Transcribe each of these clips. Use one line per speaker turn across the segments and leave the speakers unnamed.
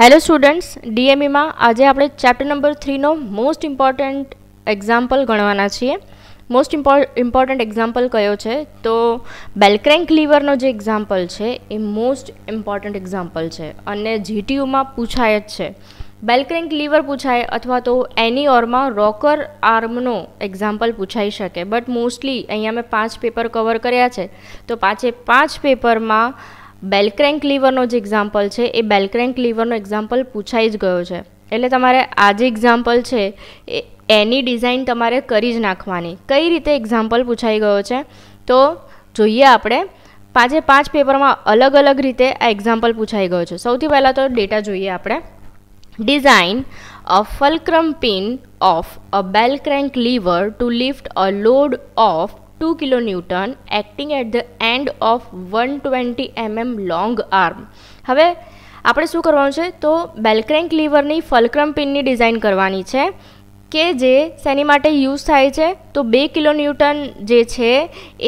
Hello students ડીએમઈમાં આજે આપણે ચેપ્ટર નંબર થ્રીનો મોસ્ટ ઇમ્પોર્ટન્ટ એક્ઝામ્પલ ગણવાના છીએ મોસ્ટ ઇમ્પોર્ટન્ટ એક્ઝામ્પલ કયો છે તો બેલક્રેન્ક લીવરનો જે એક્ઝામ્પલ છે એ મોસ્ટ ઇમ્પોર્ટન્ટ એક્ઝામ્પલ છે અને જીટીયુમાં પૂછાય જ છે બેલક્રેન્ક લીવર પૂછાય અથવા તો એની ઓરમાં રોકર આર્મનો એક્ઝામ્પલ પૂછાઈ શકે બટ મોસ્ટલી અહીંયા મેં પાંચ પેપર કવર કર્યા છે તો પાંચે પાંચ પેપરમાં બેલક્રેન્ક લીવરનો જે એક્ઝામ્પલ છે એ બેલક્રેન્ક લીવરનો એક્ઝામ્પલ પૂછાઈ જ ગયો છે એટલે તમારે આ જે એક્ઝામ્પલ છે એ એની ડિઝાઇન તમારે કરી જ નાખવાની કઈ રીતે એક્ઝામ્પલ પૂછાઈ ગયો છે તો જોઈએ આપણે પાંચે પાંચ પેપરમાં અલગ અલગ રીતે આ એક્ઝામ્પલ પૂછાઈ ગયો છે સૌથી પહેલાં તો ડેટા જોઈએ આપણે design a fulcrum pin of a bellcrank lever to lift a load of 2 kilonewton acting at the end of one twenty mm long arm હવે આપણે શું કરવાનું છે તો બેલક્રેન્ક લીવરની ફલક્રમ પિનની ડિઝાઇન કરવાની છે કે જે શેની માટે યુઝ થાય છે તો બે કિલોન્યૂટન જે છે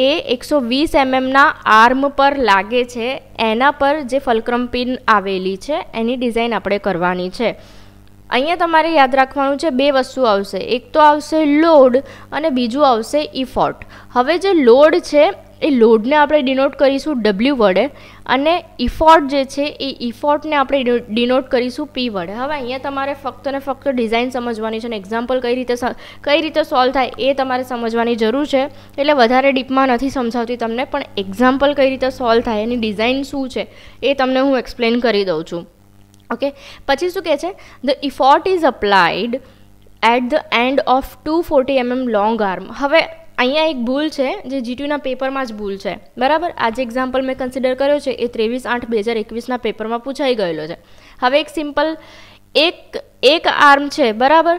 એ એકસો વીસ એમએમના આર્મ પર લાગે છે એના પર જે ફલક્રમ પિન આવેલી છે એની ડિઝાઇન આપણે કરવાની છે અહીંયા તમારે યાદ રાખવાનું છે બે વસ્તુ આવશે એક તો આવશે લોડ અને બીજું આવશે ઇફોર્ટ હવે જે લોડ છે એ લોડને આપણે ડિનોટ કરીશું ડબલ્યુ વડે અને ઇફોર્ટ જે છે એ ઇફોર્ટને આપણે ડિનોટ કરીશું પી વડે હવે અહીંયા તમારે ફક્ત ને ફક્ત ડિઝાઇન સમજવાની છે અને એક્ઝામ્પલ કઈ રીતે કઈ રીતે સોલ્વ થાય એ તમારે સમજવાની જરૂર છે એટલે વધારે ડીપમાં નથી સમજાવતી તમને પણ એક્ઝામ્પલ કઈ રીતે સોલ્વ થાય એની ડિઝાઇન શું છે એ તમને હું એક્સપ્લેન કરી દઉં છું ઓકે પછી શું કહે છે the effort is applied at the end of two forty mm long arm હવે અહીંયા એક ભૂલ છે જે જીટીયુના પેપરમાં જ ભૂલ છે બરાબર આ જે એક્ઝામ્પલ મેં કન્સિડર કર્યો છે એ ત્રેવીસ આઠ બે હજાર એકવીસના પેપરમાં પૂછાઈ ગયેલો છે હવે એક સિમ્પલ એક એક આર્મ છે બરાબર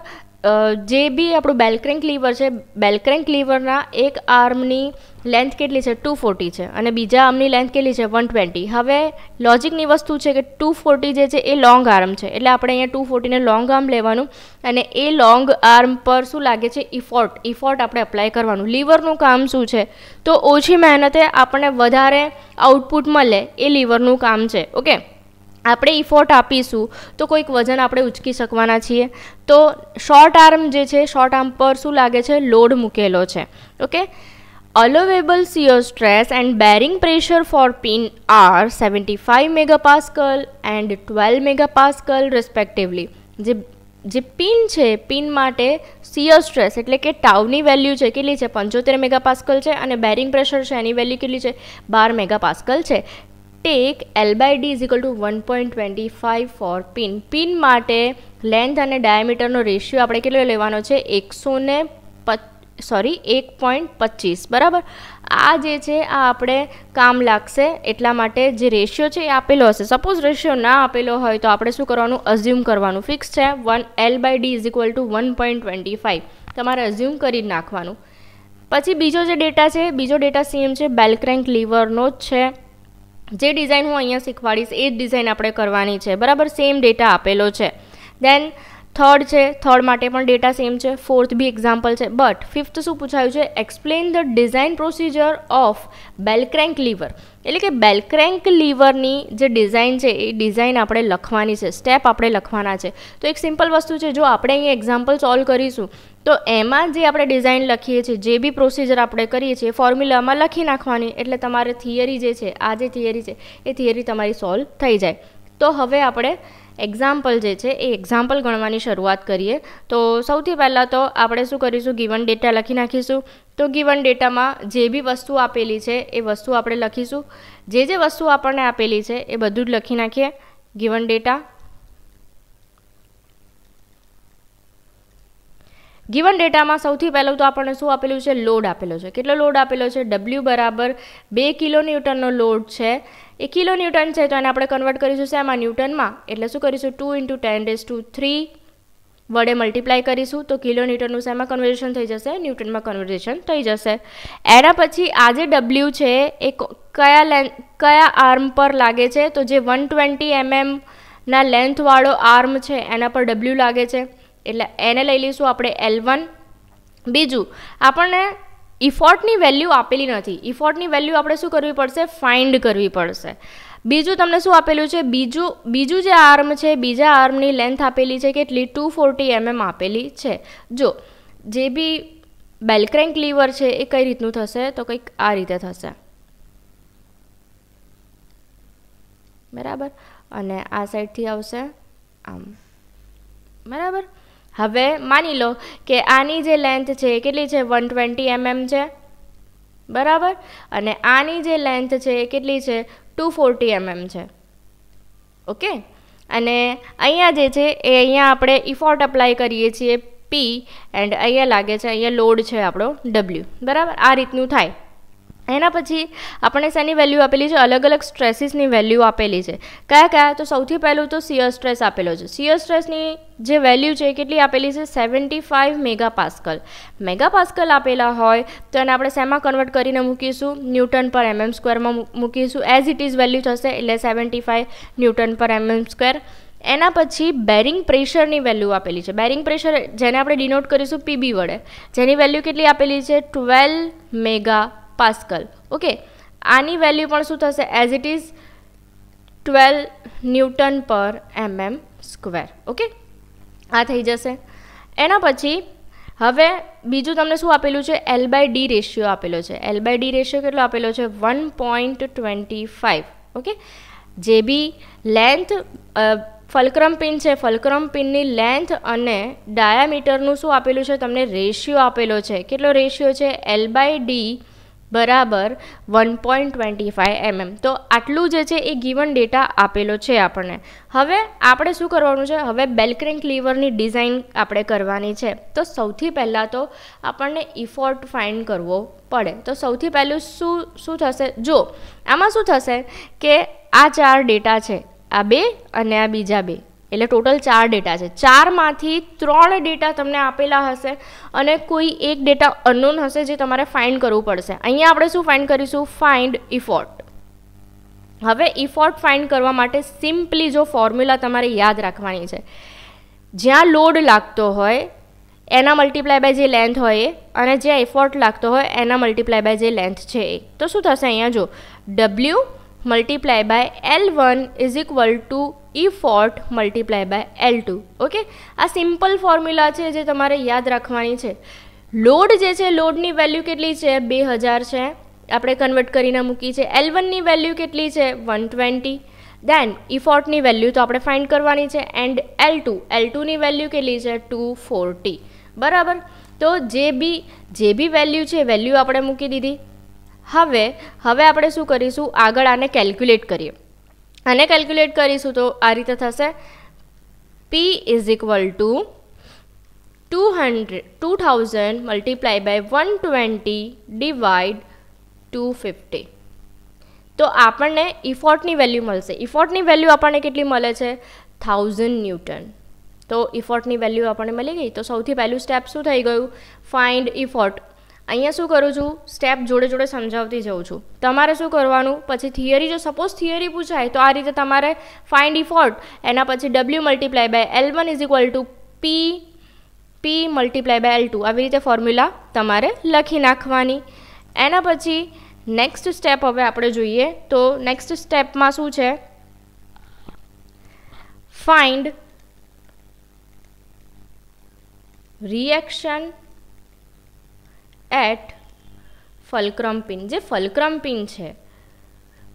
જે બી આપણું બેલક્રેન્ક લીવર છે બેલક્રેન્ક લીવરના એક આર્મની લેન્થ કેટલી છે ટુ ફોર્ટી છે અને બીજા આર્મની લેન્થ કેટલી છે વન ટ્વેન્ટી હવે લોજિકની વસ્તુ છે કે ટુ ફોર્ટી જે છે એ લોંગ આર્મ છે એટલે આપણે અહીંયા ટુ ફોર્ટીને લોંગ આર્મ લેવાનું અને એ લોંગ આર્મ પર શું લાગે છે ઇફોર્ટ ઇફોર્ટ આપણે એપ્લાય કરવાનું લીવરનું કામ શું છે તો ઓછી મહેનતે આપણને વધારે આઉટપુટ મળે એ લીવરનું કામ છે ઓકે આપણે ઇફોર્ટ આપીશું તો કોઈક વજન આપણે ઉચકી શકવાના છીએ તો શોર્ટ આર્મ જે છે શોર્ટ આર્મ પર શું લાગે છે લોડ મૂકેલો છે okay allowable shear stress and bearing pressure for pin are seventy five megapascal and twelve megapascal respectively જે જે પિન છે પિન માટે સિયર સ્ટ્રેસ એટલે કે ટાવની વેલ્યુ છે કેટલી છે પંચોતેર મેગાપાસ્કલ છે અને બેરિંગ પ્રેશર છે એની વેલ્યુ કેટલી છે બાર મેગાપાસ્કલ છે take L by D is equal to one point twenty five for pin pin માટે લેન્થ અને ડાયામીટરનો રેશિયો આપણે કેટલો લેવાનો છે એકસો ને સોરી એક પોઈન્ટ પચીસ બરાબર આ જે છે આ આપણે કામ લાગશે એટલા માટે જે રેશિયો છે એ આપેલો હશે સપોઝ રેશિયો ના આપેલો હોય તો આપણે શું કરવાનું અઝ્યુમ કરવાનું ફિક્સ છે one L by D is equal to one point twenty five તમારે અઝ્યુમ કરી નાખવાનું પછી બીજો જે ડેટા છે બીજો ડેટા સેમ છે બેલક્રેન્ક લીવરનો જ છે જે ડિઝાઇન હું અહીંયા શીખવાડીશ એ જ ડિઝાઇન આપણે કરવાની છે બરાબર સેમ ડેટા આપેલો છે દેન થર્ડ છે થર્ડ માટે પણ ડેટા સેમ છે ફોર્થ બી એક્ઝામ્પલ છે બટ ફિફ્થ શું પૂછાયું છે explain the design procedure of bellcrank lever એટલે કે બેલક્રેન્ક લીવરની જે ડિઝાઇન છે એ ડિઝાઇન આપણે લખવાની છે સ્ટેપ આપણે લખવાના છે તો એક સિમ્પલ વસ્તુ છે જો આપણે અહીંયા એક્ઝામ્પલ સોલ્વ કરીશું તો એમાં જે આપણે ડિઝાઇન લખીએ છીએ જે બી પ્રોસિજર આપણે કરીએ છીએ ફોર્મ્યુલામાં લખી નાખવાની એટલે તમારે થિયરી જે છે આ જે થિયરી છે એ થિયરી તમારી સોલ્વ થઈ જાય તો હવે આપણે એક્ઝામ્પલ જે છે એ એક્ઝામ્પલ ગણવાની શરૂઆત કરીએ તો સૌથી પહેલાં તો આપણે શું કરીશું ગિવન ડેટા લખી નાખીશું તો ગિવન ડેટામાં જે બી વસ્તુ આપેલી છે એ વસ્તુ આપણે લખીશું જે જે વસ્તુ આપણને આપેલી છે એ બધું જ લખી નાખીએ ગિવન ડેટા ગિવન ડેટામાં સૌથી પહેલું તો આપણને શું આપેલું છે લોડ આપેલો છે કેટલો લોડ આપેલો છે ડબલ્યુ બરાબર બે કિલો ન્યૂટનનો લોડ છે એ કિલો ન્યૂટન છે તો એને આપણે કન્વર્ટ કરીશું શેમાં ન્યૂટનમાં એટલે શું કરીશું ટુ ઇન્ટુ ટેન ડેસ ટુ થ્રી વડે મલ્ટીપ્લાય કરીશું તો કિલો ન્યૂટનનું શેમાં કન્વર્ઝેશન થઈ જશે ન્યૂટનમાં કન્વર્ઝેશન થઈ જશે એના પછી આ જે ડબલ્યુ છે એ કયા લેન્ કયા આર્મ પર લાગે છે તો જે વન ટ્વેન્ટી એમએમના લેન્થવાળો આર્મ છે એના પર ડબલ્યુ લાગે છે એટલે એને લઈ લઈશું આપણે એલ વન બીજું આપણને ઇફોર્ટની વેલ્યુ આપેલી નથી ઇફોર્ટની વેલ્યુ આપણે શું કરવી પડશે ફાઇન્ડ કરવી પડશે બીજું તમને શું આપેલું છે બીજું બીજું જે આર્મ છે બીજા આર્મની લેન્થ આપેલી છે કેટલી ટુ ફોર્ટી એમએમ આપેલી છે જો જે બી બેલક્રેન્ક લીવર છે એ કઈ રીતનું થશે તો કંઈક આ રીતે થશે બરાબર અને આ સાઈડથી આવશે આમ બરાબર હવે માની લો કે આની જે લેન્થ છે એ કેટલી છે વન ટ્વેન્ટી એમએમ છે બરાબર અને આની જે લેન્થ છે એ કેટલી છે ટુ ફોર્ટી એમએમ છે ઓકે અને અહીંયા જે છે એ અહીંયા આપણે ઇફોર્ટ અપ્લાય કરીએ છીએ પી એન્ડ અહીંયા લાગે છે અહીંયા લોડ છે આપણો ડબલ્યુ બરાબર આ રીતનું થાય એના પછી આપણે શેની વેલ્યુ આપેલી છે અલગ અલગ સ્ટ્રેસીસની વેલ્યુ આપેલી છે કયા કયા તો સૌથી પહેલું તો સિયર સ્ટ્રેસ આપેલો છે સિયર સ્ટ્રેસની જે વેલ્યુ છે કેટલી આપેલી છે seventy five mega pascal mega pascal આપેલા હોય તો એને આપણે શેમાં કન્વર્ટ કરીને મૂકીશું ન્યૂટન પર એમએમ mm સ્ક્વેરમાં મૂકીશું એઝ ઇટ ઇઝ વેલ્યુ થશે એટલે seventy five newton per mm mm square એના પછી બેરિંગ પ્રેશરની વેલ્યુ આપેલી છે બેરિંગ પ્રેશર જેને આપણે ડિનોટ કરીશું પીબી વડે જેની વેલ્યુ કેટલી આપેલી છે ટ્વેલ્વ મેગા પાસ્કલ ઓકે આની વેલ્યુ પણ શું થશે as it is twelve newton per mm square okay આ થઈ જશે એના પછી હવે બીજું તમને શું આપેલું છે એલ બાય ડી રેશિયો આપેલો છે એલ બાય ડી રેશિયો કેટલો આપેલો છે one point twenty five okay જે બી લેન્થ ફલક્રમ પિન છે ફલક્રમ પિનની લેન્થ અને ડાયામીટરનું શું આપેલું છે તમને રેશિયો આપેલો છે કેટલો રેશિયો છે એલ બાય ડી બરાબર one point twenty five mm તો આટલું જે છે એ ગીવન ડેટા આપેલો છે આપણને હવે આપણે શું કરવાનું છે હવે બેલ્ક્રેન્ક લીવરની ડિઝાઇન આપણે કરવાની છે તો સૌથી પહેલાં તો આપણને ઇફોર્ટ ફાઇન્ડ કરવો પડે તો સૌથી પહેલું શું શું થશે જો આમાં શું થશે કે આ ચાર ડેટા છે આ બે અને આ બીજા બે એટલે ટોટલ ચાર ડેટા છે ચારમાંથી ત્રણ ડેટા તમને આપેલા હશે અને કોઈ એક ડેટા અનનોન હશે જે તમારે ફાઇન્ડ કરવું પડશે અહીંયા આપણે શું ફાઇન્ડ કરીશું ફાઇન્ડ ઇફોર્ટ હવે ઇફોર્ટ ફાઇન્ડ કરવા માટે સિમ્પલી જો ફોર્મ્યુલા તમારે યાદ રાખવાની છે જ્યાં લોડ લાગતો હોય એના મલ્ટીપ્લાય બાય જે લેન્થ હોય એ અને જ્યાં એફોર્ટ લાગતો હોય એના મલ્ટીપ્લાય બાય જે લેન્થ છે એ તો શું થશે અહીંયા જો W multiply by L one is equal to effort multiply by L two okay આ સિમ્પલ ફોર્મ્યુલા છે જે તમારે યાદ રાખવાની છે લોડ જે છે લોડની વેલ્યુ કેટલી છે બે હજાર છે આપણે કન્વર્ટ કરીને મૂકી છે એલ વનની વેલ્યુ કેટલી છે વન ટ્વેન્ટી દેન ઈ ફોર્ટની વેલ્યુ તો આપણે ફાઇન્ડ કરવાની છે એન્ડ એલ ટુ એલ ટુની વેલ્યુ કેટલી છે ટુ ફોર્ટી બરાબર તો જે બી જે બી વેલ્યુ છે વેલ્યુ આપણે મૂકી દીધી હવે હવે આપણે શું કરીશું આગળ આને કેલ્ક્યુલેટ કરીએ આને કેલ્ક્યુલેટ કરીશું તો આ રીતે થશે P is equal to two hundred two thousand multiply by one twenty divide two fifty તો આપણને ઇફોર્ટની વેલ્યુ મળશે ઇફોર્ટની વેલ્યુ આપણને કેટલી મળે છે થાઉઝન્ડ ન્યૂટન તો ઇફોર્ટની વેલ્યુ આપણને મળી ગઈ તો સૌથી પહેલું સ્ટેપ શું થઈ ગયું ફાઇન્ડ ઇફોર્ટ અહીંયા શું કરું છું સ્ટેપ જોડે જોડે સમજાવતી જઉં છું તમારે શું કરવાનું પછી થિયરી જો સપોઝ થિયરી પૂછાય તો આ રીતે તમારે ફાઇન્ડ ઇફોર્ટ એના પછી W multiply by L one is equal to P P multiply by L two આવી રીતે ફોર્મ્યુલા તમારે લખી નાખવાની એના પછી નેક્સ્ટ સ્ટેપ હવે આપણે જોઈએ તો નેક્સ્ટ સ્ટેપમાં શું છે find reaction at fulcrum pin જે ફલક્રમ પિન છે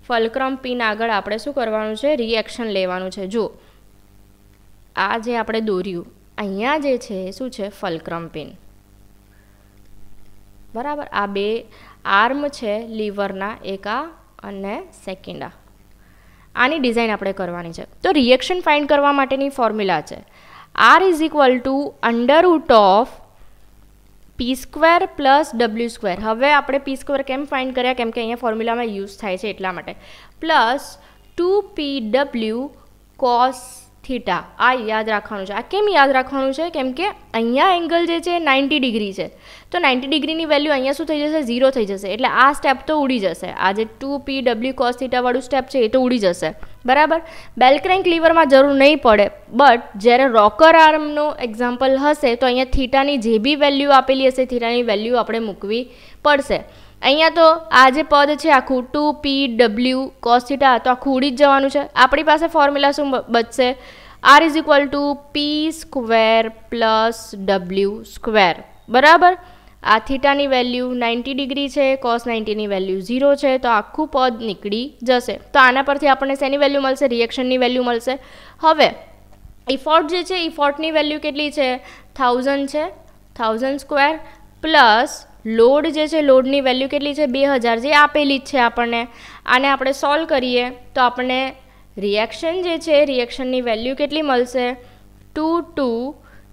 ફલક્રમ પિન આગળ આપણે શું કરવાનું છે રિએક્શન લેવાનું છે જો આ જે આપણે દોર્યું અહીંયા જે છે શું છે ફલક્રમ પિન બરાબર આ બે આર્મ છે લીવરના એકા અને સેકન્ડ આ આની ડિઝાઇન આપણે કરવાની છે તો રિએક્શન ફાઇન્ડ કરવા માટેની ફોર્મ્યુલા છે R is equal to under root of P square plus W square હવે આપણે પી સ્ક્વેર કેમ ફાઇન્ડ કર્યા કેમ કે અહીંયા ફોર્મ્યુલામાં યુઝ થાય છે એટલા માટે plus two P W cos theta આ યાદ રાખવાનું છે આ કેમ યાદ રાખવાનું છે કેમ કે અહીંયા એંગલ જે છે નાઇન્ટી ડિગ્રી છે તો નાઇન્ટી ડિગ્રીની વેલ્યુ અહીંયા શું થઈ જશે ઝીરો થઈ જશે એટલે આ સ્ટેપ તો ઉડી જશે આ જે ટુ પી ડબલ્યુ કોસ થીટાવાળું સ્ટેપ છે એ તો ઉડી જશે બરાબર બેલ્ક્રેન્ક લીવરમાં જરૂર નહીં પડે બટ જ્યારે રોકર આર્મનું એક્ઝામ્પલ હશે તો અહીંયા થીટાની જે બી વેલ્યુ આપેલી હશે થીટાની વેલ્યુ આપણે મૂકવી પડશે અહીંયા તો આ જે પદ છે આખું ટુ પી ડબલ્યુ કોસ્થીટા તો આખું ઉડી જ જવાનું છે આપણી પાસે ફોર્મ્યુલા શું બચશે R is equal to P square plus W square બરાબર આ થીટાની વેલ્યુ નાઇન્ટી ડિગ્રી છે કોસ નાઇન્ટીની વેલ્યુ ઝીરો છે તો આખું પદ નીકળી જશે તો આના પરથી આપણને શેની વેલ્યુ મળશે રિએક્શનની વેલ્યુ મળશે હવે ઇફોર્ટ જે છે ઇફોર્ટની વેલ્યુ કેટલી છે થાઉઝન્ડ છે થાઉઝન્ડ સ્ક્વેર પ્લસ લોડ જે છે લોડની વેલ્યુ કેટલી છે બે હજાર જે આપેલી જ છે આપણને આને આપણે સોલ્વ કરીએ તો આપણને રિએક્શન જે છે રિએક્શનની વેલ્યુ કેટલી મળશે two two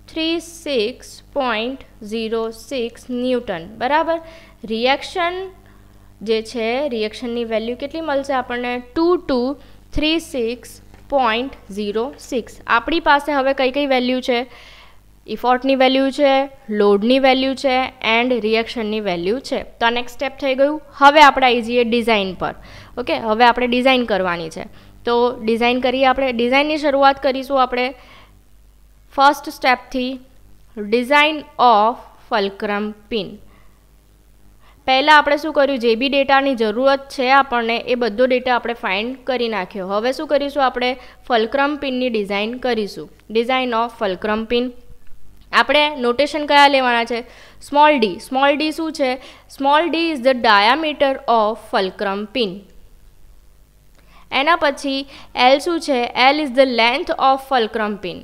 three six point zero six newton બરાબર રિએક્શન જે છે રિએક્શનની વેલ્યુ કેટલી મળશે આપણને two two three six point zero six આપણી પાસે હવે કઈ કઈ વેલ્યુ છે ઇફોર્ટની વેલ્યુ છે લોડની વેલ્યુ છે એન્ડ રિએક્શનની વેલ્યુ છે તો આ નેક્સ્ટ સ્ટેપ થઈ ગયું હવે આપણે આવી જઈએ ડિઝાઇન પર ઓકે હવે આપણે ડિઝાઇન કરવાની છે તો ડિઝાઇન કરીએ આપણે ડિઝાઇનની શરૂઆત કરીશું આપણે ફર્સ્ટ સ્ટેપથી ડિઝાઇન ઓફ ફલક્રમ પિન પહેલાં આપણે શું કર્યું જે બી ડેટાની જરૂરત છે આપણને એ બધો ડેટા આપણે ફાઇન્ડ કરી નાખ્યો હવે શું કરીશું આપણે ફલક્રમ પિનની ડિઝાઇન કરીશું ડિઝાઇન ઓફ ફલક્રમ પિન આપણે નોટેશન કયા લેવાના છે સ્મોલ ડી સ્મોલ ડી શું છે small D is the diameter of fulcrum pin એના પછી એલ શું છે L is the length of fulcrum pin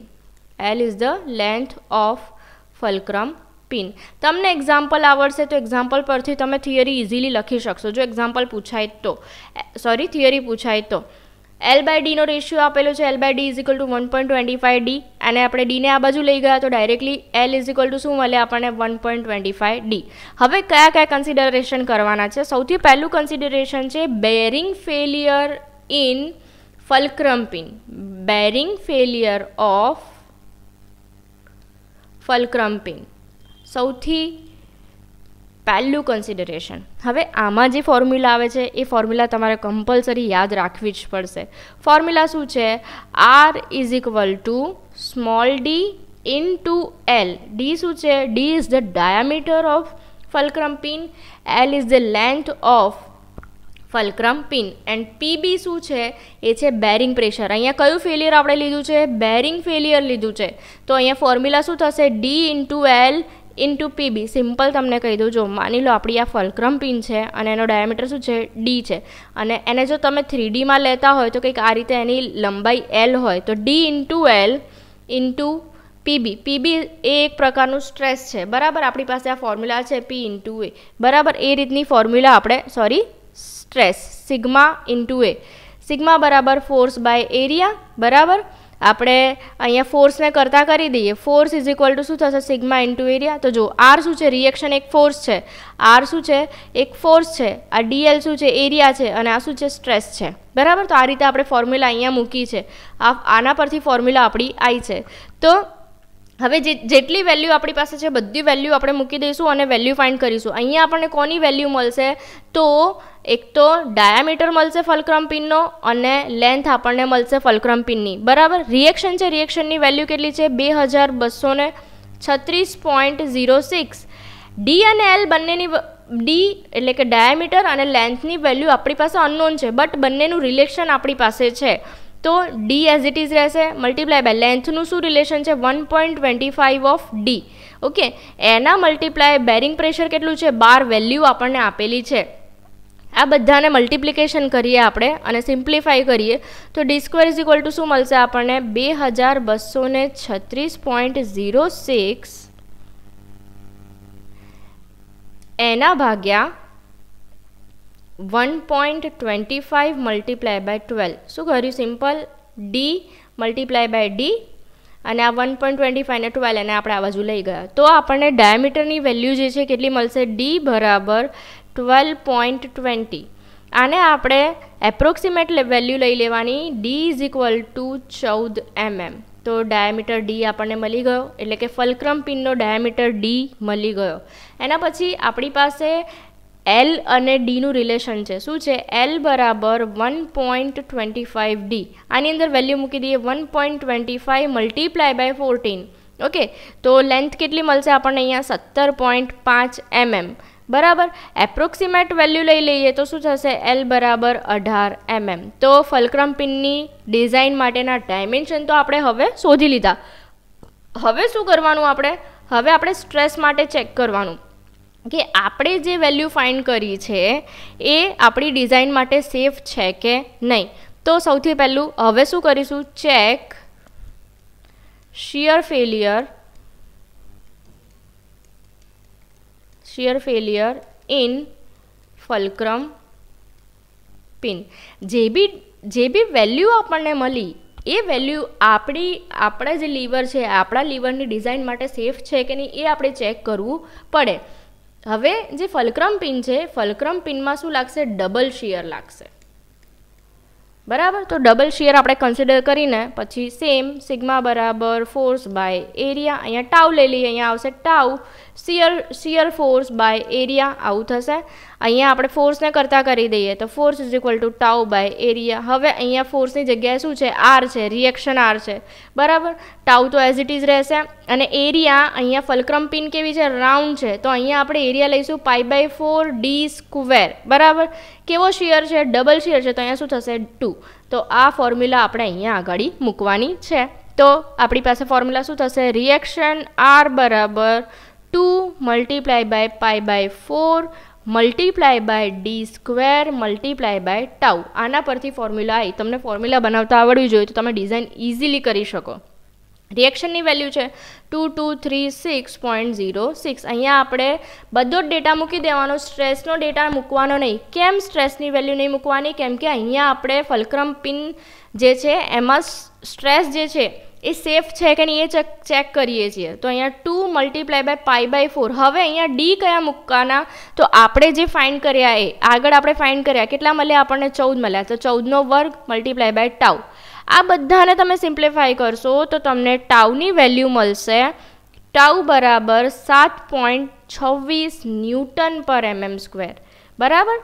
L is the length of fulcrum pin તમને એક્ઝામ્પલ આવડશે તો એક્ઝામ્પલ પરથી તમે થિયરી ઇઝીલી લખી શકશો જો એક્ઝામ્પલ પૂછાય તો સોરી થિયરી પૂછાય તો એલ બાય ડીનો રેશિયો આપેલો છે L by D is two one point twenty five D અને આપણે ડીને આ બાજુ લઈ ગયા તો ડાયરેક્ટલી એલ ઇઝ ટુ શું મળે આપણને one point twenty five D હવે કયા કયા કન્સિડરેશન કરવાના છે સૌથી પહેલું કન્સિડરેશન છે bearing failure in fulcrum pin bearing failure of fulcrum pin સૌથી પહેલું કન્સિડરેશન હવે આમાં જે ફોર્મ્યુલા આવે છે એ ફોર્મ્યુલા તમારે કમ્પલસરી યાદ રાખવી જ પડશે ફોર્મ્યુલા શું છે R is equal to small D into L D શું છે D is the diameter of fulcrum pin L is the length of fulcrum pin and P B શું છે એ છે બેરિંગ પ્રેશર અહીંયા કયું ફેલિયર આપણે લીધું છે બેરિંગ ફેલિયર લીધું છે તો અહીંયા ફોર્મ્યુલા શું થશે D into L into P B simple તમને કહી દઉં જો માની લો આપણી આ ફલક્રમ પિન છે અને એનો ડાયામીટર શું છે ડી છે અને એને જો તમે થ્રી ડીમાં લેતા હોય તો કંઈક આ રીતે એની લંબાઈ એલ હોય તો D into L into P B P B એ એક પ્રકારનું સ્ટ્રેસ છે બરાબર આપણી પાસે આ ફોર્મ્યુલા છે પી ઇન્ટુ એ બરાબર એ રીતની ફોર્મ્યુલા આપણે sorry stress sigma into A sigma બરાબર ફોર્સ બાય એરિયા બરાબર આપણે અહીંયા ફોર્સને કરતાં કરી દઈએ ફોર્સ ઇઝ ઇક્વલ ટુ શું થશે સિગ્મા ઇન્ટુ એરિયા તો જો આર શું છે રિએક્શન એક ફોર્સ છે આર શું છે એક ફોર્સ છે આ ડીએલ શું છે એરિયા છે અને આ શું છે સ્ટ્રેસ છે બરાબર તો આ રીતે આપણે ફોર્મ્યુલા અહીંયા મૂકી છે આ આના પરથી ફોર્મ્યુલા આપણી આવી છે તો હવે જે જેટલી વેલ્યુ આપણી પાસે છે બધી વેલ્યુ આપણે મૂકી દઈશું અને વેલ્યુ ફાઇન્ડ કરીશું અહીંયા આપણને કોની વેલ્યુ મળશે તો એક તો ડાયામીટર મળશે ફલક્રમ પિનનો અને લેન્થ આપણને મળશે ફલક્રમ પિનની બરાબર રિએક્શન છે રિએક્શનની વેલ્યુ કેટલી છે બે હજાર બસો છત્રીસ પોઈન્ટ ઝીરો સિક્સ ડી અને એલ બંનેની ડી એટલે કે ડાયામીટર અને લેન્થની વેલ્યુ આપણી પાસે અનનોન છે બટ બંનેનું રિલેક્શન આપણી પાસે છે તો ડી એઝ ઇટ ઇઝ રહેશે મલ્ટીપ્લાય બાય લેન્થનું શું રિલેશન છે one point twenty five of D okay એના મલ્ટીપ્લાય બેરિંગ પ્રેશર કેટલું છે બાર વેલ્યુ આપણને આપેલી છે આ બધાને મલ્ટિપ્લિકેશન કરીએ આપણે અને સિમ્પ્લિફાઈ કરીએ તો D square is equal to શું મળશે આપણને બે હજાર બસો ને છત્રીસ પોઈન્ટ ઝીરો સિક્સ એના ભાગ્યા one point twenty five multiply by twelve શું કર્યું simple D multiply by D અને આ one point twenty five twelve અને આપણે આ બાજુ લઈ ગયા તો આપણને ડાયામીટરની વેલ્યુ જે છે કેટલી મળશે ડી બરાબર ટ્વેલ્વ પોઈન્ટ ટ્વેન્ટી આને આપણે એપ્રોક્સિમેટ વેલ્યુ લઈ લેવાની ડી ઇઝ ઇક્વલ ટુ ચૌદ એમએમ mm. તો ડાયામીટર ડી આપણને મળી ગયો એટલે કે ફલક્રમ પિનનો ડાયામીટર ડી મળી ગયો એના પછી આપણી પાસે એલ અને ડીનું રિલેશન છે શું છે એલ બરાબર one point twenty five D આની અંદર વેલ્યુ મૂકી દઈએ one point twenty five multiply by fourteen okay તો લેન્થ કેટલી મળશે આપણને અહીંયા સત્તર પોઈન્ટ પાંચ એમએમ બરાબર એપ્રોક્સિમેટ વેલ્યુ લઈ લઈએ તો શું થશે એલ બરાબર અઢાર એમએમ તો ફલક્રમ પિનની ડિઝાઇન માટેના ડાયમેન્શન તો આપણે હવે શોધી લીધા હવે શું કરવાનું આપણે હવે આપણે સ્ટ્રેસ માટે ચેક કરવાનું કે આપણે જે વેલ્યુ ફાઇન્ડ કરી છે એ આપણી ડિઝાઇન માટે સેફ છે કે નહીં તો સૌથી પહેલું હવે શું કરીશું check shear failure shear failure in fulcrum pin જે બી જે બી વેલ્યુ આપણને મળી એ વેલ્યુ આપણી આપણા જે લીવર છે આપણા લીવરની ડિઝાઇન માટે સેફ છે કે નહીં એ આપણે ચેક કરવું પડે હવે જે ફલક્રમ પિન છે ફલક્રમ પિનમાં શું લાગશે ડબલ શિયર લાગશે બરાબર તો ડબલ શિયર આપણે કન્સિડર કરીને પછી સેમ સિગ્મા બરાબર ફોર્સ બાય એરિયા અહીંયા ટાવ લઈ લઈએ અહીંયા આવશે tau shear shear force by area આવું થશે અહીંયા આપણે ફોર્સને કરતાં કરી દઈએ તો force is equal to tau by area હવે અહીંયા ફોર્સની જગ્યાએ શું છે આર છે રિએક્શન આર છે બરાબર ટાઉ તો એઝ ઇટ ઇઝ રહેશે અને એરિયા અહીંયા ફલક્રમ પિન કેવી છે રાઉન્ડ છે તો અહીંયા આપણે એરિયા લઈશું pi by four D square બરાબર કેવો શિયર છે ડબલ શિયર છે તો અહીંયા શું થશે ટુ તો આ ફોર્મ્યુલા આપણે અહીંયા આગળ મૂકવાની છે તો આપણી પાસે ફોર્મ્યુલા શું થશે રિએક્શન આર બરાબર two multiply by pi by four multiply by D square multiply by tau આના પરથી ફોર્મ્યુલા આવી તમને ફોર્મ્યુલા બનાવતા આવડવી જોઈએ તો તમે ડિઝાઇન ઇઝીલી કરી શકો રિએક્શનની વેલ્યુ છે two two three six point zero six અહીંયા આપણે બધો જ ડેટા મૂકી દેવાનો સ્ટ્રેસનો ડેટા મૂકવાનો નહીં કેમ સ્ટ્રેસની વેલ્યુ નહીં મૂકવાની કેમ કે અહીંયા આપણે ફલક્રમ પિન જે છે એમાં સ્ટ્રેસ જે છે એ સેફ છે કે નહીં એ ચેક કરીએ છીએ તો અહીંયા two multiply by pi by four હવે અહીંયા ડી કયા મૂકવાના તો આપણે જે ફાઇન કર્યા એ આગળ આપણે ફાઇન્ડ કર્યા કેટલા મળ્યા આપણને ચૌદ મળ્યા તો ચૌદનો વર્ગ મલ્ટીપ્લાય બાય ટાઉ આ બધાને તમે સિમ્પ્લિફાય કરશો તો તમને ટાઉની વેલ્યુ મળશે ટાઉ બરાબર સાત પોઈન્ટ છવ્વીસ newton per mm mm square બરાબર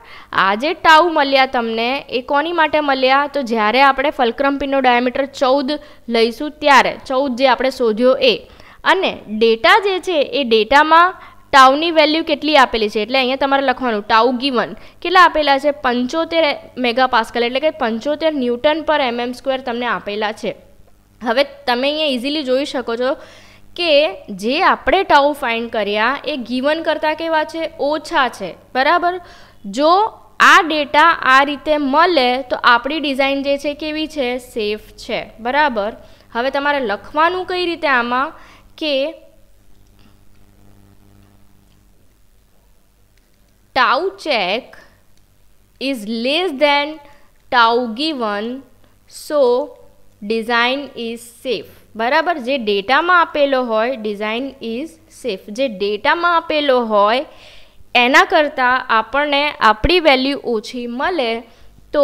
આજે ટાઉ મળ્યા તમને એ કોની માટે મળ્યા તો જ્યારે આપણે ફલક્રમ્પીનો ડાયામીટર ચૌદ લઈશું ત્યારે ચૌદ જે આપણે શોધ્યો એ અને ડેટા જે છે એ ડેટામાં ટાઉની વેલ્યુ કેટલી આપેલી છે એટલે અહીંયા તમારે લખવાનું ટાઉ ગીવન કેટલા આપેલા છે પંચોતેર મેગાપાસ્કલ એટલે કે પંચોતેર newton per mm mm square તમને આપેલા છે હવે તમે અહીંયા ઇઝીલી જોઈ શકો છો કે જે આપણે ટાઉ ફાઇન્ડ કર્યા એ ગીવન કરતાં કેવા છે ઓછા છે બરાબર જો આ ડેટા આ રીતે મળે તો આપણી ડિઝાઇન જે છે કેવી છે સેફ છે બરાબર હવે તમારે લખવાનું કઈ રીતે આમાં કે tau check is less than tau given so design is safe બરાબર જે ડેટામાં આપેલો હોય ડિઝાઇન ઇઝ સેફ જે ડેટામાં આપેલો હોય એના કરતાં આપણને આપણી વેલ્યુ ઓછી મળે તો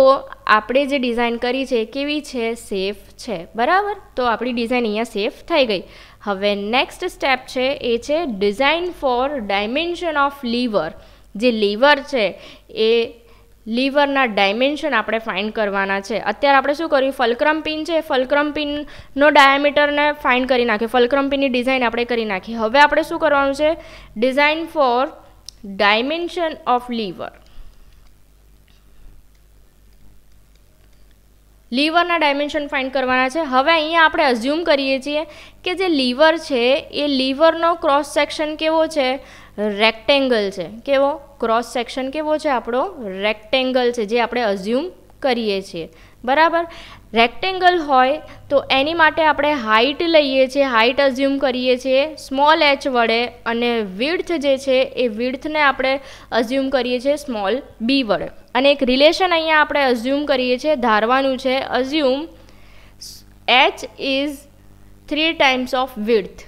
આપણે જે ડિઝાઇન કરી છે કેવી છે સેફ છે બરાબર તો આપણી ડિઝાઇન અહીંયા સેફ થઈ ગઈ હવે નેક્સ્ટ સ્ટેપ છે એ છે design for dimension of lever જે લીવર છે એ લીવરના ડાયમેન્શન આપણે ફાઇન્ડ કરવાના છે અત્યારે આપણે શું કર્યું ફલક્રમ પિન છે ફલક્રમ પિનનો ડાયામીટરને ફાઇન્ડ કરી નાખીએ ફલક્રમ પિનની ડિઝાઇન આપણે કરી નાખી હવે આપણે શું કરવાનું છે design for dimension of liver લીવરના ડાયમેન્શન ફાઇન્ડ કરવાના છે હવે અહીંયા આપણે અઝ્યુમ કરીએ છીએ કે જે લીવર છે એ લીવરનો ક્રોસ સેક્શન કેવો છે રેક્ટેંગલ છે કેવો ક્રોસ સેક્શન કેવો છે આપણો રેક્ટેંગલ છે જે આપણે અઝ્યુમ કરીએ છીએ બરાબર રેક્ટેંગલ હોય તો એની માટે આપણે હાઇટ લઈએ છીએ હાઇટ અઝ્યુમ કરીએ છીએ સ્મોલ એચ વડે અને વિડથ જે છે એ વિડથને આપણે અઝ્યુમ કરીએ છીએ સ્મોલ બી વડે અને એક રિલેશન અહીંયા આપણે અઝ્યુમ કરીએ છીએ ધારવાનું છે assume H is three times of width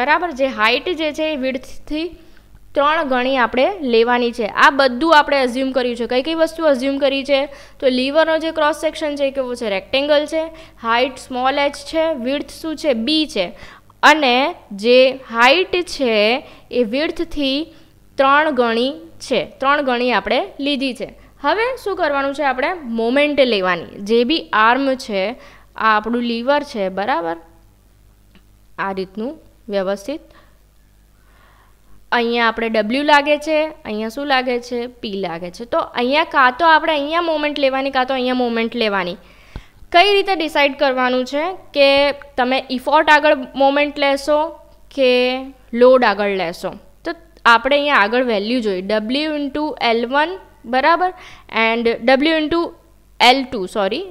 બરાબર જે હાઇટ જે છે એ વિડથથી ત્રણ ગણી આપણે લેવાની છે આ બધું આપણે અઝ્યુમ કર્યું છે કઈ કઈ વસ્તુ અઝ્યુમ કરી છે તો લીવરનો જે ક્રોસ સેક્શન છે એ કેવો છે રેક્ટેંગલ છે હાઇટ સ્મોલ એચ છે વિર્થ શું છે બી છે અને જે હાઇટ છે એ વિર્થથી ત્રણ ગણી છે ત્રણ ગણી આપણે લીધી છે હવે શું કરવાનું છે આપણે મોમેન્ટ લેવાની જે બી આર્મ છે આ આપણું લીવર છે બરાબર આ રીતનું વ્યવસ્થિત અહીંયા આપણે ડબલ્યુ લાગે છે અહીંયા શું લાગે છે પી લાગે છે તો અહીંયા કાં તો આપણે અહીંયા મોમેન્ટ લેવાની કાં તો અહીંયા મોમેન્ટ લેવાની કઈ રીતે ડિસાઇડ કરવાનું છે કે તમે ઇફોર્ટ આગળ મોમેન્ટ લેશો કે લોડ આગળ લેશો તો આપણે અહીંયા આગળ વેલ્યુ જોઈએ ડબલ્યુ ઇન્ટુ એલ વન બરાબર and W into L two sorry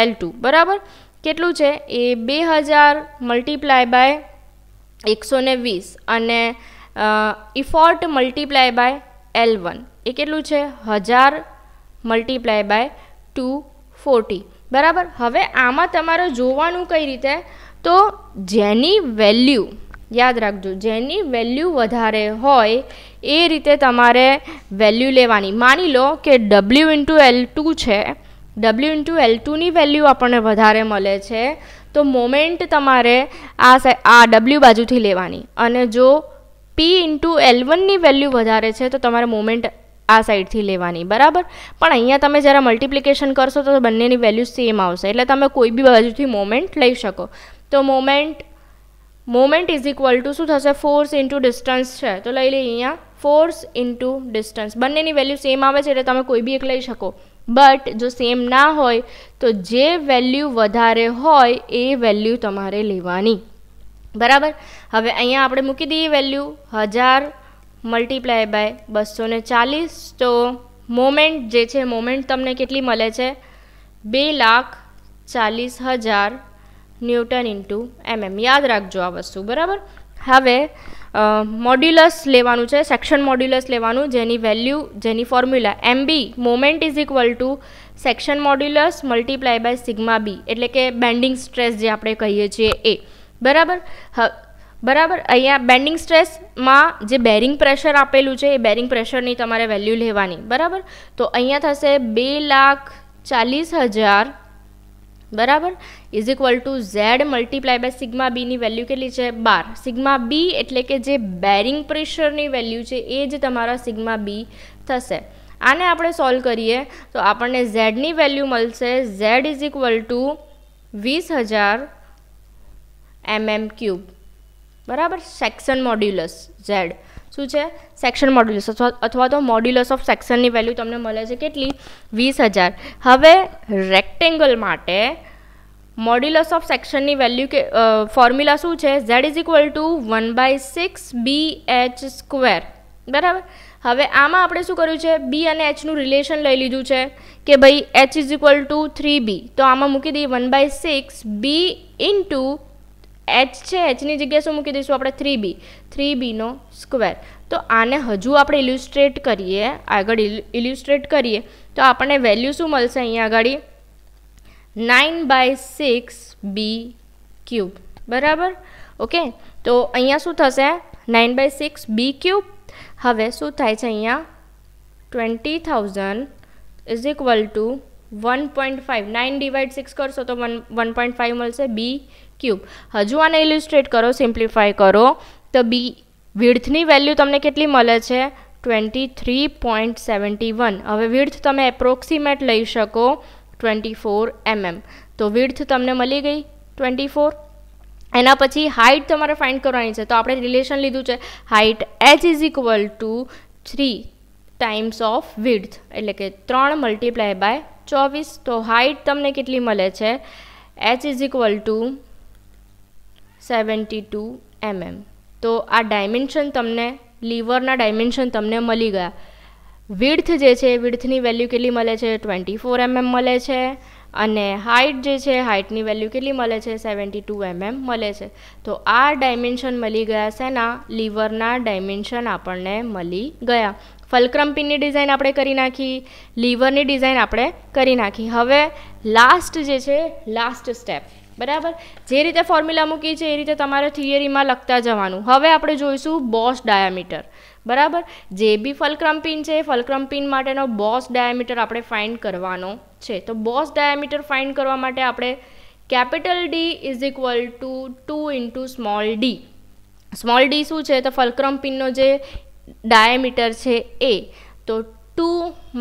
L two બરાબર કેટલું છે એ બે હજાર મલ્ટીપ્લાય બાય એકસો વીસ અને effort multiply by L one એ કેટલું છે હજાર મલ્ટીપ્લાય બાય ટુ ફોર્ટી બરાબર હવે આમાં તમારે જોવાનું કઈ રીતે તો જેની વેલ્યુ યાદ રાખજો જેની વેલ્યુ વધારે હોય એ રીતે તમારે વેલ્યુ લેવાની માની લો કે ડબલ્યુ ઇન્ટુ એલ ટુ છે ડબલ્યુ ઇન્ટુ એલ ટુની વેલ્યુ આપણને વધારે મળે છે તો મોમેન્ટ તમારે આ આ ડબલ્યુ બાજુથી લેવાની અને જો પી ઇન્ટુ એલ વનની વેલ્યુ વધારે છે તો તમારે મોમેન્ટ આ સાઈડથી લેવાની બરાબર પણ અહીંયા તમે જ્યારે મલ્ટિપ્લિકેશન કરશો તો બંનેની વેલ્યુ સેમ આવશે એટલે તમે કોઈ બી બાજુથી મોમેન્ટ લઈ શકો તો moment moment is equal to શું થશે ફોર્સ ઇન્ટુ ડિસ્ટન્સ છે તો લઈ લઈએ અહીંયા ફોર્સ ઇન્ટુ ડિસ્ટન્સ બંનેની વેલ્યુ સેમ આવે છે એટલે તમે કોઈ બી એક લઈ શકો બટ જો સેમ ના હોય તો જે વેલ્યુ વધારે હોય એ વેલ્યુ તમારે લેવાની બરાબર હવે અહીંયા આપણે મૂકી દઈએ વેલ્યુ હજાર મલ્ટીપ્લાય બાય બસો ને ચાલીસ તો મોમેન્ટ જે છે મોમેન્ટ તમને કેટલી મળે છે બે લાખ ચાલીસ હજાર ન્યૂટન ઇન્ટુ એમએમ યાદ રાખજો આ વસ્તુ બરાબર હવે મોડ્યુલસ લેવાનું છે સેક્શન મોડ્યુલસ લેવાનું જેની વેલ્યુ જેની formula M B moment is equal to section modulus multiply by sigma B એટલે કે બેન્ડિંગ સ્ટ્રેસ જે આપણે કહીએ છીએ એ બરાબર બરાબર અહીંયા બેન્ડિંગ સ્ટ્રેસમાં જે બેરિંગ પ્રેશર આપેલું છે એ બેરિંગ પ્રેશરની તમારે વેલ્યુ લેવાની બરાબર તો અહીંયા થશે બે લાખ ચાલીસ હજાર બરાબર is equal to Z multiply by sigma બીની વેલ્યુ કેટલી છે બાર સિગ્મા બી એટલે કે જે બેરિંગ પ્રેશરની વેલ્યુ છે એ જ તમારા સિગ્મા બી થશે આને આપણે સોલ્વ કરીએ તો આપણને ઝેડની વેલ્યુ મળશે ઝેડ ઇઝ ઇક્વલ ટુ વીસ હજાર એમએમ mm ક્યુબ બરાબર સેક્શન મોડ્યુલસ ઝેડ શું છે સેક્શન મોડ્યુલસ અથવા તો મોડ્યુલસ ઓફ સેક્શનની વેલ્યુ તમને મળે છે કેટલી વીસ હજાર હવે રેક્ટેંગલ માટે મોડ્યુલસ ઓફ સેક્શનની વેલ્યુ કે ફોર્મ્યુલા શું છે Z is equal to one by six B H square બરાબર હવે આમાં આપણે શું કર્યું છે બી અને એચનું રિલેશન લઈ લીધું છે કે ભાઈ H is equal to three B તો આમાં મૂકી દઈએ one by six B into H છે એચની જગ્યાએ શું મૂકી દઈશું આપણે થ્રી બી થ્રી બીનો સ્ક્વેર તો આને હજુ આપણે ઇલ્યુસ્ટ્રેટ કરીએ આગળ ઇલ્યુસ્ટ્રેટ કરીએ તો આપણને વેલ્યુ શું મળશે અહીંયા આગળ nine by six B cube બરાબર ઓકે તો અહીંયા શું થશે nine by six B cube હવે શું થાય છે અહીંયા twenty thousand is equal to one point five nine divide six કરશો તો વન વન પોઈન્ટ ફાઇવ મળશે બી ક્યુબ હજુ આને ઇલ્યુસ્ટ્રેટ કરો સિમ્પ્લિફાય કરો તો બી વિર્થની વેલ્યુ તમને કેટલી મળે છે twenty three point seventy one હવે વિર્થ તમે એપ્રોક્સિમેટ લઈ શકો ટ્વેન્ટી ફોર એમએમ તો વિર્થ તમને મળી ગઈ ટ્વેન્ટી ફોર એના પછી હાઇટ તમારે ફાઇન્ડ કરવાની છે તો આપણે રિલેશન લીધું છે height H is equal to three times of width એટલે કે ત્રણ મલ્ટીપ્લાય બાય ચોવીસ તો હાઇટ તમને કેટલી મળે છે H is equal to seventy two mm તો આ ડાયમેન્શન તમને લીવરના ડાયમેન્શન તમને મળી ગયા વિડથ જે છે વિડથની વેલ્યુ કેટલી મળે છે ટ્વેન્ટી ફોર એમએમ મળે છે અને હાઇટ જે છે હાઇટની વેલ્યુ કેટલી મળે છે સેવન્ટી ટુ એમએમ મળે છે તો આ ડાયમેન્શન મળી ગયા શેના લીવરના ડાયમેન્શન આપણને મળી ગયા ફલક્રમ્પીની ડિઝાઇન આપણે કરી નાખી લીવરની ડિઝાઇન આપણે કરી નાખી હવે લાસ્ટ જે છે લાસ્ટ સ્ટેપ બરાબર જે રીતે ફોર્મ્યુલા મૂકી છે એ રીતે તમારે થિયરીમાં લખતા જવાનું હવે આપણે જોઈશું બોસ ડાયામીટર બરાબર જે બી ફલક્રમ્પિન છે ફલક્રમ્પિન માટેનો બોસ ડાયામીટર આપણે ફાઇન્ડ કરવાનો છે તો બોસ ડાયામીટર ફાઇન્ડ કરવા માટે આપણે capital D is equal to two into small D small D શું છે તો ફલક્રમ્પિનનો જે ડાયામીટર છે એ તો ટુ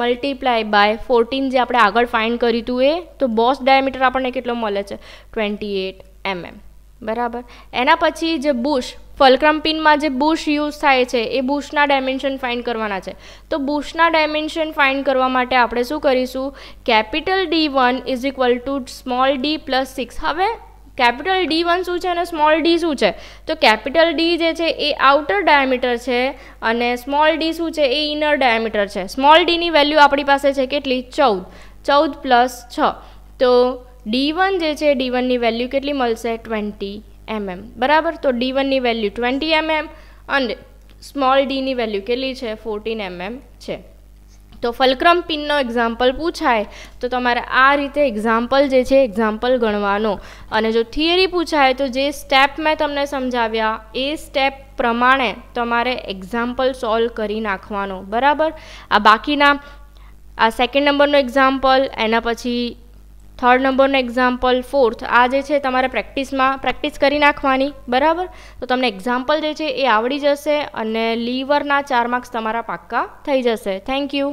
મલ્ટીપ્લાય બાય ફોર્ટીન જે આપણે આગળ ફાઇન્ડ કર્યું હતું એ તો બોસ ડાયામીટર આપણને કેટલો મળે છે ટ્વેન્ટી એટ એમએમ બરાબર એના પછી જે બુશ ફલક્રમ પિનમાં જે બુશ યુઝ થાય છે એ બુશના ડાયમેન્શન ફાઇન્ડ કરવાના છે તો બુશના ડાયમેન્શન ફાઇન્ડ કરવા માટે આપણે શું કરીશું capital D one is equal to small D plus six હવે કેપિટલ ડી વન શું છે અને સ્મોલ ડી શું છે તો કેપિટલ ડી જે છે એ આઉટર ડાયામીટર છે અને સ્મોલ ડી શું છે એ ઇનર ડાયામીટર છે સ્મોલ ડીની વેલ્યુ આપણી પાસે છે કેટલી ચૌદ ચૌદ પ્લસ છ તો ડી વન જે છે ડી વનની વેલ્યુ કેટલી મળશે ટ્વેન્ટી એમએમ બરાબર તો ડી વનની વેલ્યુ ટ્વેન્ટી એમએમ અને સ્મોલ ડીની વેલ્યુ કેટલી છે ફોર્ટીન એમએમ છે તો ફલક્રમ પિનનો એક્ઝામ્પલ પૂછાય તો તમારે આ રીતે એક્ઝામ્પલ જે છે એક્ઝામ્પલ ગણવાનો અને જો થિયરી પૂછાય તો જે સ્ટેપ મેં તમને સમજાવ્યા એ સ્ટેપ પ્રમાણે તમારે એક્ઝામ્પલ સોલ્વ કરી નાખવાનો બરાબર આ બાકીના આ સેકન્ડ નંબરનો એક્ઝામ્પલ એના પછી થર્ડ નંબરનો એક્ઝામ્પલ ફોર્થ આ જે છે તમારે પ્રેક્ટિસમાં પ્રેક્ટિસ કરી નાખવાની બરાબર તો તમને એક્ઝામ્પલ જે છે એ આવડી જશે અને લીવરના ચાર માર્ક્સ તમારા પાક્કા થઈ જશે થેન્ક યુ